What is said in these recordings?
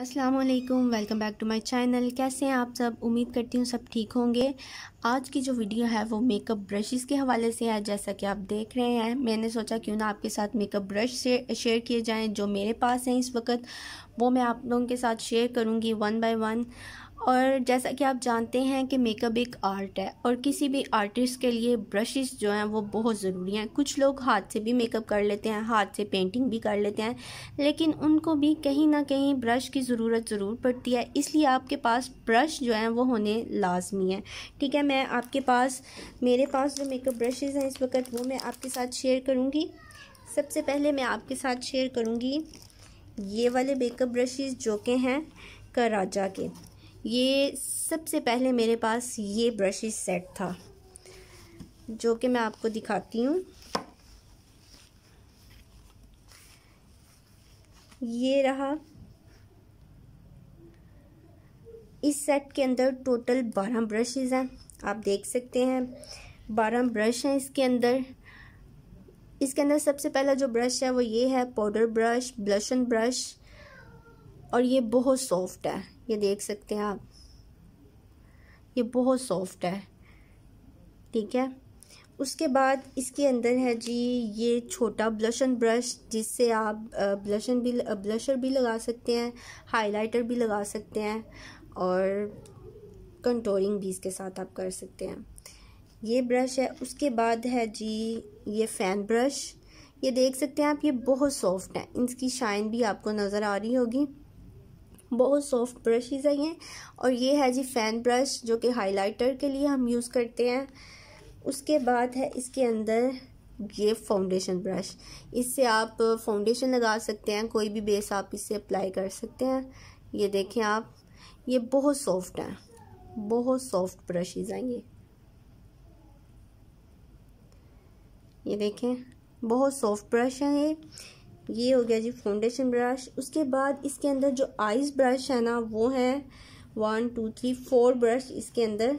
अस्सलाम वालेकुम welcome back to my channel कैसे हैं आप सब उम्मीद करती हूँ सब ठीक होंगे आज की जो वीडियो है वो मेकअप ब्रशेस के हवाले से है जैसा कि आप देख रहे हैं मैंने सोचा क्यों ना आपके साथ मेकअप ब्रश से शेयर किए जाएं जो मेरे पास हैं इस वक्त वो मैं आप लोगों के साथ शेयर करूँगी वन बाय वन और जैसा कि आप जानते हैं कि मेकअप एक आर्ट है और किसी भी आर्टिस्ट के लिए ब्रशेस जो हैं वो बहुत ज़रूरी हैं कुछ लोग हाथ से भी मेकअप कर लेते हैं हाथ से पेंटिंग भी कर लेते हैं लेकिन उनको भी कहीं ना कहीं ब्रश की ज़रूरत ज़रूर पड़ती है इसलिए आपके पास ब्रश जो हैं वो होने लाजमी है ठीक है मैं आपके पास मेरे पास जो मेकअप ब्रशेज़ हैं इस वक्त वो मैं आपके साथ शेयर करूँगी सबसे पहले मैं आपके साथ शेयर करूँगी ये वाले मेकअप ब्रशेज़ जो के हैं कराजा के ये सबसे पहले मेरे पास ये ब्रशेस सेट था जो कि मैं आपको दिखाती हूँ ये रहा इस सेट के अंदर टोटल बारह ब्रशेज़ हैं आप देख सकते हैं बारह ब्रश हैं इसके अंदर इसके अंदर सबसे पहला जो ब्रश है वो ये है पाउडर ब्रश ब्लशन ब्रश और ये बहुत सॉफ्ट है ये देख सकते हैं आप ये बहुत सॉफ्ट है ठीक है उसके बाद इसके अंदर है जी ये छोटा ब्लशन ब्रश जिससे आप ब्लशन भी ब्लशर भी लगा सकते हैं हाइलाइटर भी लगा सकते हैं और कंटोरिंग भी इसके साथ आप कर सकते हैं ये ब्रश है उसके बाद है जी ये फ़ैन ब्रश ये देख सकते हैं आप ये बहुत सॉफ्ट है इसकी शाइन भी आपको नज़र आ रही होगी बहुत सॉफ्ट ब्रशेज़ हैं ये और ये है जी फ़ैन ब्रश जो कि हाइलाइटर के लिए हम यूज़ करते हैं उसके बाद है इसके अंदर ये फाउंडेशन ब्रश इससे आप फाउंडेशन लगा सकते हैं कोई भी बेस आप इससे अप्लाई कर सकते हैं ये देखें आप ये बहुत सॉफ्ट हैं बहुत सॉफ्ट ब्रशेज़ हैं ये ये देखें बहुत सॉफ्ट ब्रश हैं ये ये हो गया जी फाउंडेशन ब्रश उसके बाद इसके अंदर जो आइस ब्रश है ना वो है one two three four brush इसके अंदर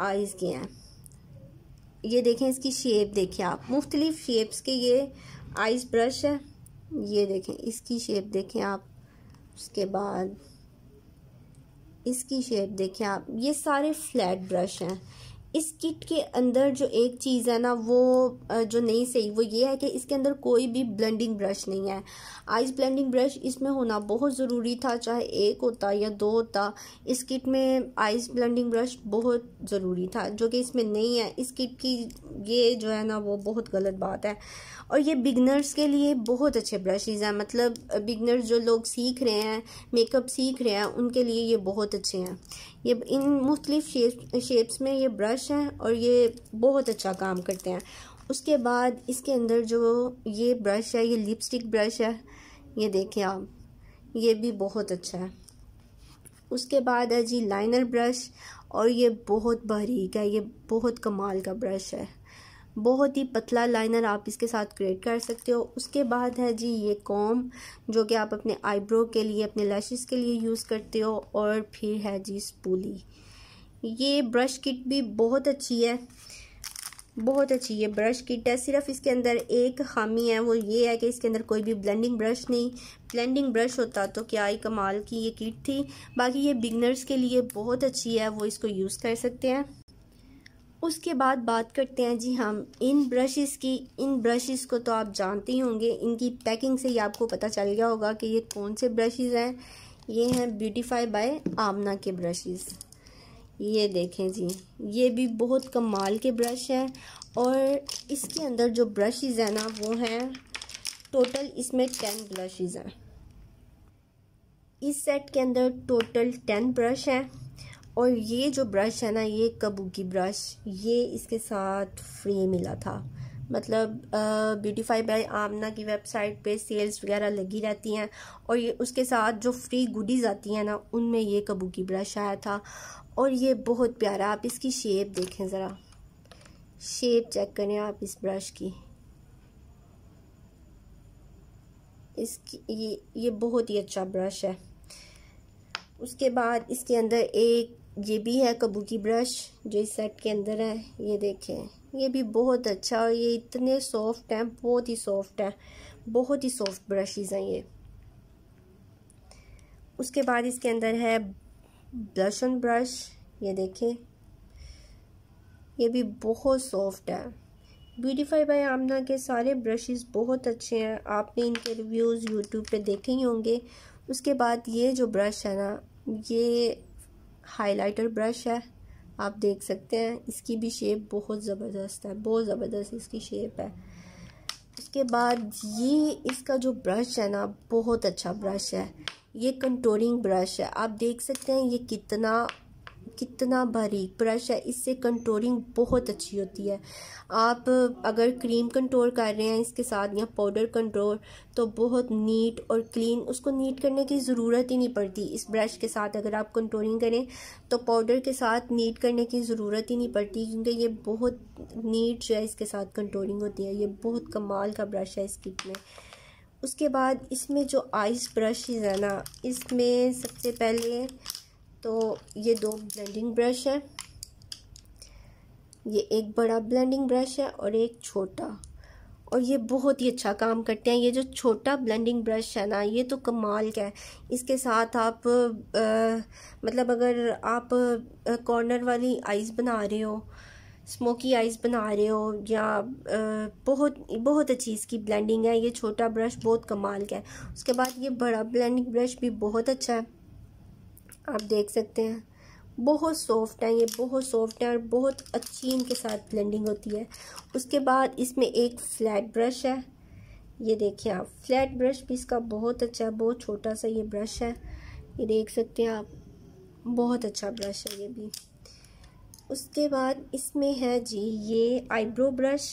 आइस के हैं ये देखें इसकी शेप देखिए आप मुख्तलिफ शेप्स के ये आइस ब्रश है ये देखें इसकी शेप देखें आप उसके बाद इसकी शेप देखें आप ये सारे फ्लैट ब्रश हैं इस किट के अंदर जो एक चीज़ है ना वो जो नहीं सही वो ये है कि इसके अंदर कोई भी ब्लेंडिंग ब्रश नहीं है आइस ब्लेंडिंग ब्रश इसमें होना बहुत ज़रूरी था चाहे एक होता या दो होता इस किट में आइस ब्लेंडिंग ब्रश बहुत ज़रूरी था जो कि इसमें नहीं है इस किट की ये जो है ना वो बहुत गलत बात है और ये बिगनर्स के लिए बहुत अच्छे ब्रशेज़ हैं मतलब बिगनर्स जो लोग सीख रहे हैं मेकअप सीख रहे हैं उनके लिए ये बहुत अच्छे हैं ये इन मुख्तलिफ शेप शेप्स में ये ब्रश हैं और ये बहुत अच्छा काम करते हैं उसके बाद इसके अंदर जो ये ब्रश है ये लिपस्टिक ब्रश है ये देखें आप ये भी बहुत अच्छा है उसके बाद है जी लाइनर ब्रश और ये बहुत बारीक है ये बहुत कमाल का ब्रश है बहुत ही पतला लाइनर आप इसके साथ क्रिएट कर सकते हो उसके बाद है जी ये कॉम जो कि आप अपने आईब्रो के लिए अपने लैशेस के लिए यूज़ करते हो और फिर है जी स्पूली ये ब्रश किट भी बहुत अच्छी है बहुत अच्छी ये ब्रश किट है सिर्फ इसके अंदर एक खामी है वो ये है कि इसके अंदर कोई भी ब्लेंडिंग ब्रश नहीं ब्लेंडिंग ब्रश होता तो क्या ही कमाल की ये किट थी बाकी ये बिगनर्स के लिए बहुत अच्छी है वो इसको यूज़ कर सकते हैं उसके बाद बात करते हैं जी हम हाँ, इन ब्रशेस की इन ब्रशेस को तो आप जानते ही होंगे इनकी पैकिंग से ही आपको पता चल गया होगा कि ये कौन से ब्रशेस हैं ये हैं ब्यूटीफाई बाय आमना के ब्रशेस ये देखें जी ये भी बहुत कमाल के ब्रश हैं और इसके अंदर जो ब्रशेस हैं ना वो हैं टोटल इसमें टेन ब्रशेस हैं इस सेट के अंदर टोटल टेन ब्रश हैं और ये जो ब्रश है ना ये कबूकी ब्रश ये इसके साथ फ्री मिला था मतलब ब्यूटीफाई बाय आमना की वेबसाइट पे सेल्स वगैरह लगी रहती हैं और ये उसके साथ जो फ्री गुडीज़ आती हैं ना उनमें ये कबूकी ब्रश आया था और ये बहुत प्यारा आप इसकी शेप देखें ज़रा शेप चेक करें आप इस ब्रश की इसकी ये ये बहुत ही अच्छा ब्रश है उसके बाद इसके अंदर एक ये भी है कबूकी ब्रश जो इस सेट के अंदर है ये देखें ये भी बहुत अच्छा और ये इतने सॉफ्ट हैं बहुत ही सॉफ्ट हैं बहुत ही सॉफ्ट ब्रशेज हैं ये उसके बाद इसके अंदर है ब्लश ऑन ब्रश ये देखें ये भी बहुत सॉफ्ट है ब्यूटीफाई बाय आमना के सारे ब्रशेस बहुत अच्छे हैं आपने इनके रिव्यूज़ यूट्यूब पे देखे ही होंगे उसके बाद ये जो ब्रश है ना ये हाइलाइटर ब्रश है आप देख सकते हैं इसकी भी शेप बहुत ज़बरदस्त है बहुत ज़बरदस्त इसकी शेप है उसके बाद ये इसका जो ब्रश है ना बहुत अच्छा ब्रश है ये कंटोरिंग ब्रश है आप देख सकते हैं ये कितना कितना बारीक ब्रश है इससे कंट्रोलिंग बहुत अच्छी होती है आप अगर क्रीम कंट्रोल कर रहे हैं इसके साथ या पाउडर कंट्रोल तो बहुत नीट और क्लीन उसको नीट करने की ज़रूरत ही नहीं पड़ती इस ब्रश के साथ अगर आप कंट्रोलिंग करें तो पाउडर के साथ नीट करने की ज़रूरत ही नहीं पड़ती क्योंकि ये बहुत नीट जो है इसके साथ कंट्रोलिंग होती है ये बहुत कमाल का ब्रश है इस किट में उसके बाद इसमें जो आइस ब्रश है ना इसमें सबसे पहले तो ये दो ब्लेंडिंग ब्रश है ये एक बड़ा ब्लेंडिंग ब्रश है और एक छोटा और ये बहुत ही अच्छा काम करते हैं ये जो छोटा ब्लेंडिंग ब्रश है ना ये तो कमाल का है इसके साथ आप आ, मतलब अगर आप कॉर्नर वाली आइज़ बना रहे हो स्मोकी आइज़ बना रहे हो या आ, बहुत बहुत अच्छी इसकी ब्लेंडिंग है ये छोटा ब्रश बहुत कमाल का है उसके बाद ये बड़ा ब्लेंडिंग ब्रश भी बहुत अच्छा है आप देख सकते हैं बहुत सॉफ्ट हैं ये बहुत सॉफ्ट है और बहुत अच्छी इनके साथ ब्लेंडिंग होती है उसके बाद इसमें एक फ्लैट ब्रश है ये देखिए आप फ्लैट ब्रश भी इसका बहुत अच्छा है बहुत छोटा सा ये ब्रश है ये देख सकते हैं आप बहुत अच्छा ब्रश है ये भी उसके बाद इसमें है जी ये आईब्रो ब्रश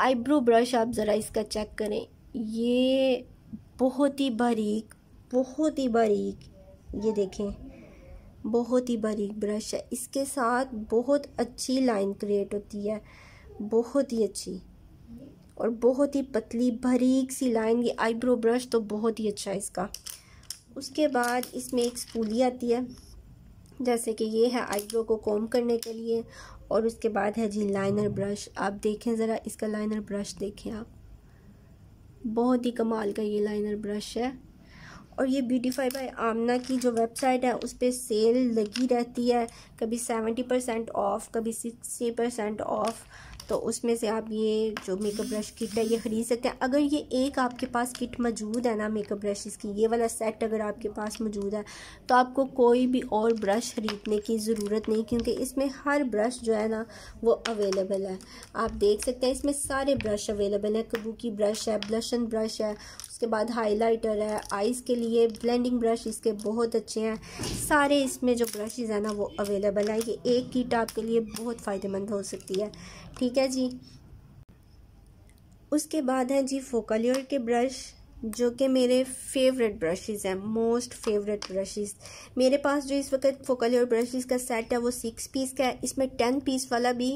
आईब्रो ब्रश आप ज़रा इसका चेक करें ये बहुत ही बारीक बहुत ही बारीक ये देखें बहुत ही बारीक ब्रश है इसके साथ बहुत अच्छी लाइन क्रिएट होती है बहुत ही अच्छी और बहुत ही पतली बारीक सी लाइन ये आईब्रो ब्रश तो बहुत ही अच्छा है इसका उसके बाद इसमें एक स्पूली आती है जैसे कि ये है आईब्रो को कॉम करने के लिए और उसके बाद है जी लाइनर ब्रश आप देखें ज़रा इसका लाइनर ब्रश देखें आप बहुत ही कमाल का ये लाइनर ब्रश है और ये ब्यूटीफाई बाय आमना की जो वेबसाइट है उस पर सेल लगी रहती है कभी सेवेंटी परसेंट ऑफ़ कभी सिक्सटी परसेंट ऑफ़ तो उसमें से आप ये जो मेकअप ब्रश किट है ये ख़रीद सकते हैं अगर ये एक आपके पास किट मौजूद है ना मेकअप ब्रशेस की ये वाला सेट अगर आपके पास मौजूद है तो आपको कोई भी और ब्रश ख़रीदने की ज़रूरत नहीं क्योंकि इसमें हर ब्रश जो है ना वो अवेलेबल है आप देख सकते हैं इसमें सारे ब्रश अवेलेबल हैं कबूकी ब्रश है ब्लशन ब्रश है उसके बाद हाइलाइटर है आइज़ के लिए ब्लेंडिंग ब्रश इसके बहुत अच्छे हैं सारे इसमें जो ब्रशेज़ हैं ना वो अवेलेबल हैं ये एक किट आपके लिए बहुत फ़ायदेमंद हो सकती है ठीक है जी उसके बाद है जी फोकलियर के ब्रश जो कि मेरे फेवरेट ब्रशेज़ हैं मोस्ट फेवरेट ब्रशेज़ मेरे पास जो इस वक्त फोकल और ब्रशेज़ का सेट है वो सिक्स पीस का है इसमें टेन पीस वाला भी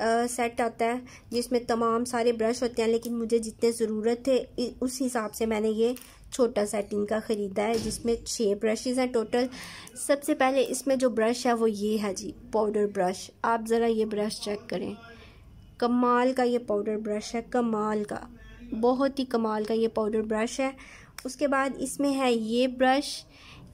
आ, सेट आता है जिसमें तमाम सारे ब्रश होते हैं लेकिन मुझे जितने ज़रूरत थे उस हिसाब से मैंने ये छोटा सेट इनका ख़रीदा है जिसमें छः ब्रशेज़ हैं टोटल सबसे पहले इसमें जो ब्रश है वो ये है जी पाउडर ब्रश आप ज़रा ये ब्रश चेक करें कमाल का ये पाउडर ब्रश है कमाल का बहुत ही कमाल का ये पाउडर ब्रश है उसके बाद इसमें है ये ब्रश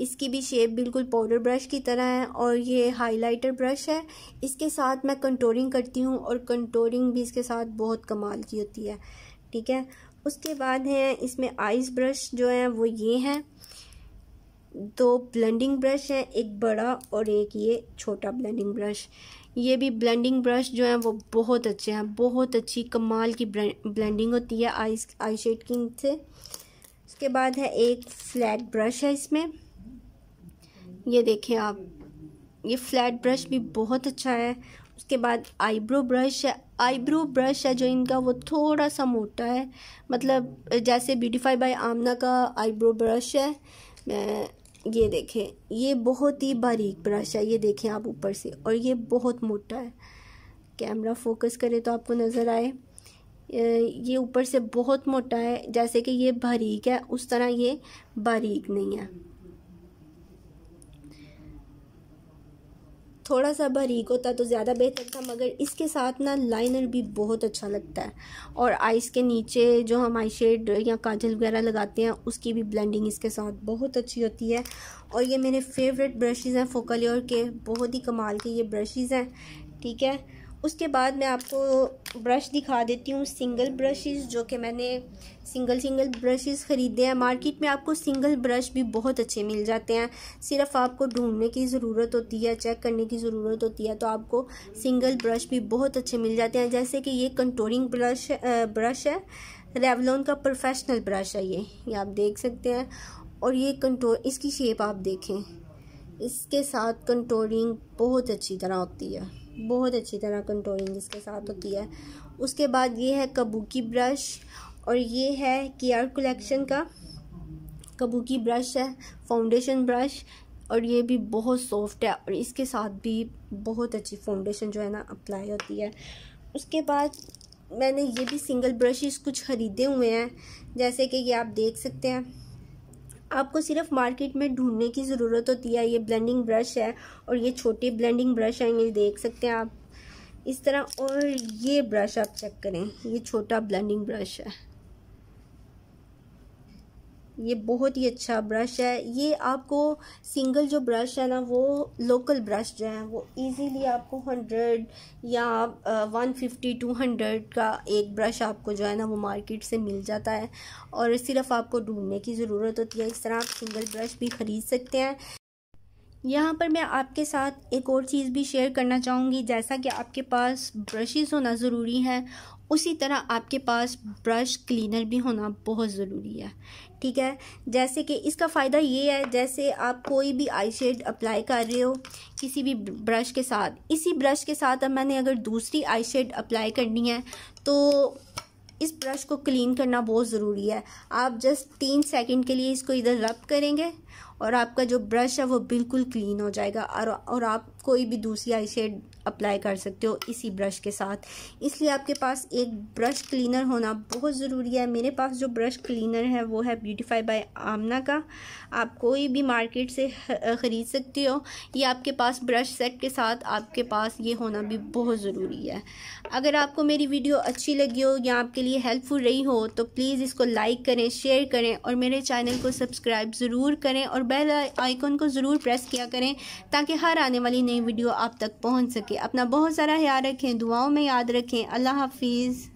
इसकी भी शेप बिल्कुल पाउडर ब्रश की तरह है और ये हाइलाइटर ब्रश है इसके साथ मैं कंटोरिंग करती हूँ और कंटोरिंग भी इसके साथ बहुत कमाल की होती है ठीक है उसके बाद है इसमें आइस ब्रश जो है वो ये हैं दो ब्लेंडिंग ब्रश हैं एक बड़ा और एक ये छोटा ब्लेंडिंग ब्रश ये भी ब्लेंडिंग ब्रश जो है वो बहुत अच्छे हैं बहुत अच्छी कमाल की ब्लेंडिंग होती है आई आई शेड की से उसके बाद है एक फ्लैट ब्रश है इसमें ये देखें आप ये फ्लैट ब्रश भी बहुत अच्छा है उसके बाद आईब्रो ब्रश है आईब्रो ब्रश है जो इनका वो थोड़ा सा मोटा है मतलब जैसे ब्यूटीफाई बाय आमना का आईब्रो ब्रश है ये देखें ये बहुत ही बारीक ब्रश है ये देखें आप ऊपर से और ये बहुत मोटा है कैमरा फोकस करे तो आपको नज़र आए ये ऊपर से बहुत मोटा है जैसे कि ये बारीक है उस तरह ये बारीक नहीं है थोड़ा सा बारीक होता तो ज़्यादा बेहतर था मगर इसके साथ ना लाइनर भी बहुत अच्छा लगता है और आइस के नीचे जो हम आई शेड या काजल वगैरह लगाते हैं उसकी भी ब्लेंडिंग इसके साथ बहुत अच्छी होती है और ये मेरे फेवरेट ब्रशेज़ हैं फोकलियोर के बहुत ही कमाल के ये ब्रशेज़ हैं ठीक है उसके बाद मैं आपको ब्रश दिखा देती हूँ सिंगल ब्रशेस जो कि मैंने सिंगल सिंगल ब्रशेस ख़रीदे हैं मार्केट में आपको सिंगल ब्रश भी बहुत अच्छे मिल जाते हैं सिर्फ आपको ढूंढने की ज़रूरत होती है चेक करने की ज़रूरत होती है तो आपको सिंगल ब्रश भी बहुत अच्छे मिल जाते हैं जैसे कि ये कंटोरिंग ब्रश ब्रश है रेवलॉन का प्रोफेशनल ब्रश है ये ये आप देख सकते हैं और ये कंटोर इसकी शेप आप देखें इसके साथ कंटोरिंग बहुत अच्छी तरह होती है बहुत अच्छी तरह कंट्रोलिंग इसके साथ होती है उसके बाद ये है कबूकी ब्रश और ये है केयर कलेक्शन का कबूकी ब्रश है फाउंडेशन ब्रश और ये भी बहुत सॉफ्ट है और इसके साथ भी बहुत अच्छी फाउंडेशन जो है ना अप्लाई होती है उसके बाद मैंने ये भी सिंगल ब्रशेस कुछ ख़रीदे हुए हैं जैसे कि ये आप देख सकते हैं आपको सिर्फ मार्केट में ढूंढने की ज़रूरत होती है ये ब्लेंडिंग ब्रश है और ये छोटे ब्लेंडिंग ब्रश हैं ये देख सकते हैं आप इस तरह और ये ब्रश आप चेक करें ये छोटा ब्लेंडिंग ब्रश है ये बहुत ही अच्छा ब्रश है ये आपको सिंगल जो ब्रश है ना वो लोकल ब्रश जो है वो इजीली आपको हंड्रेड या वन फिफ्टी टू हंड्रेड का एक ब्रश आपको जो है ना वो मार्केट से मिल जाता है और सिर्फ आपको ढूंढने की ज़रूरत होती है इस तरह आप सिंगल ब्रश भी ख़रीद सकते हैं यहाँ पर मैं आपके साथ एक और चीज़ भी शेयर करना चाहूँगी जैसा कि आपके पास ब्रशेज़ होना ज़रूरी है उसी तरह आपके पास ब्रश क्लीनर भी होना बहुत ज़रूरी है ठीक है जैसे कि इसका फ़ायदा ये है जैसे आप कोई भी आई शेड अप्लाई कर रहे हो किसी भी ब्रश के साथ इसी ब्रश के साथ अब मैंने अगर दूसरी आई शेड अप्लाई करनी है तो इस ब्रश को क्लीन करना बहुत ज़रूरी है आप जस्ट तीन सेकंड के लिए इसको इधर रब करेंगे और आपका जो ब्रश है वो बिल्कुल क्लीन हो जाएगा और और आप कोई भी दूसरी आई शेड अप्लाई कर सकते हो इसी ब्रश के साथ इसलिए आपके पास एक ब्रश क्लीनर होना बहुत ज़रूरी है मेरे पास जो ब्रश क्लीनर है वो है ब्यूटीफाई बाय आमना का आप कोई भी मार्केट से ख़रीद सकते हो ये आपके पास ब्रश सेट के साथ आपके पास ये होना भी बहुत ज़रूरी है अगर आपको मेरी वीडियो अच्छी लगी हो या आपके लिए हेल्पफुल रही हो तो प्लीज़ इसको लाइक करें शेयर करें और मेरे चैनल को सब्सक्राइब ज़रूर करें और बेल आइकॉन को ज़रूर प्रेस किया करें ताकि हर आने वाली नई वीडियो आप तक पहुंच सके अपना बहुत सारा ख्याल रखें दुआओं में याद रखें अल्लाह हाफिज़